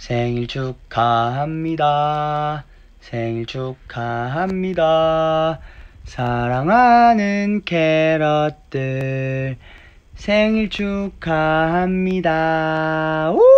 생일 축하합니다. 생일 축하합니다. 사랑하는 캐럿들 생일 축하합니다. 우!